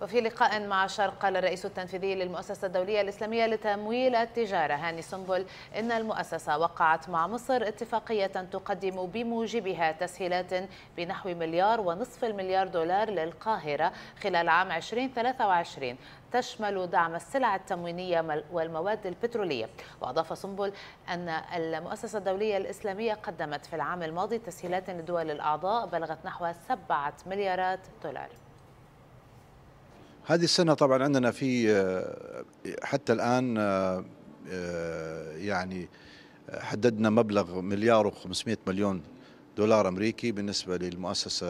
وفي لقاء مع شرق قال الرئيس التنفيذي للمؤسسة الدولية الإسلامية لتمويل التجارة هاني سنبل إن المؤسسة وقعت مع مصر اتفاقية تقدم بموجبها تسهيلات بنحو مليار ونصف المليار دولار للقاهرة خلال عام 2023 تشمل دعم السلع التموينية والمواد البترولية وأضاف سنبل أن المؤسسة الدولية الإسلامية قدمت في العام الماضي تسهيلات لدول الأعضاء بلغت نحو 7 مليارات دولار هذه السنة طبعا عندنا في آه، حتى الآن آه، آه، يعني حددنا مبلغ مليار و500 مليون دولار أمريكي بالنسبة للمؤسسة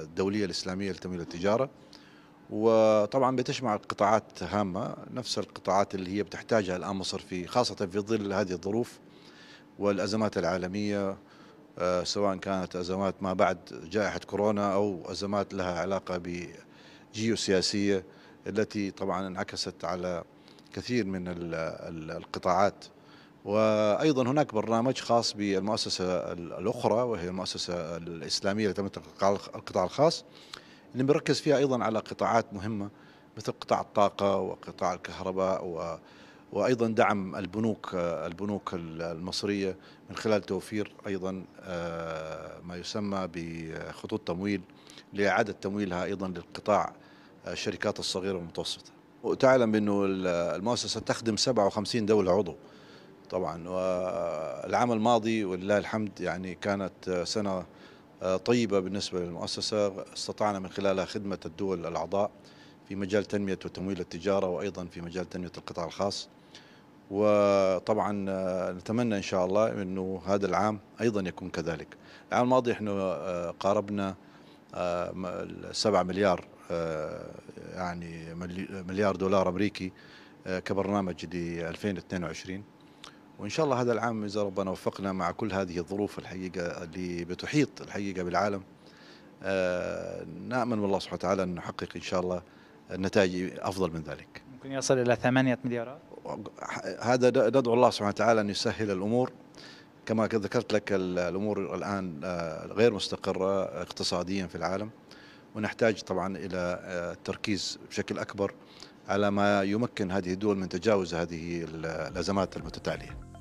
الدولية الإسلامية لتمويل التجارة وطبعا بتشمل قطاعات هامة نفس القطاعات اللي هي بتحتاجها الآن مصر في خاصة في ظل هذه الظروف والأزمات العالمية سواء كانت أزمات ما بعد جائحة كورونا أو أزمات لها علاقة ب جيوسياسية التي طبعا انعكست على كثير من القطاعات وايضا هناك برنامج خاص بالمؤسسه الاخرى وهي المؤسسه الاسلاميه التي تمتلك القطاع الخاص اللي بيركز فيها ايضا على قطاعات مهمه مثل قطاع الطاقه وقطاع الكهرباء و وايضا دعم البنوك البنوك المصريه من خلال توفير ايضا آه، ما يسمى بخطوط تمويل لاعاده تمويلها ايضا للقطاع الشركات الصغيره والمتوسطه وتعلم انه المؤسسه تخدم 57 دوله عضو طبعا والعام الماضي ولله الحمد يعني كانت سنه آه، طيبه بالنسبه للمؤسسه استطعنا من خلالها خدمه الدول الاعضاء في مجال تنميه وتمويل التجاره وايضا في مجال تنميه القطاع الخاص وطبعا آه، نتمنى ان شاء الله انه هذا العام ايضا يكون كذلك العام الماضي احنا آه، قاربنا 7 مليار آه، يعني مليار دولار امريكي آه، كبرنامج ل 2022 وان شاء الله هذا العام اذا ربنا وفقنا مع كل هذه الظروف الحقيقه اللي بتحيط الحقيقه بالعالم آه، نامن من الله سبحانه وتعالى ان نحقق ان شاء الله نتائج افضل من ذلك. ممكن يصل الى ثمانية مليارات؟ هذا ندعو الله سبحانه وتعالى ان يسهل الامور كما ذكرت لك الامور الان غير مستقره اقتصاديا في العالم. ونحتاج طبعا إلى التركيز آه، بشكل أكبر على ما يمكن هذه الدول من تجاوز هذه الأزمات المتتالية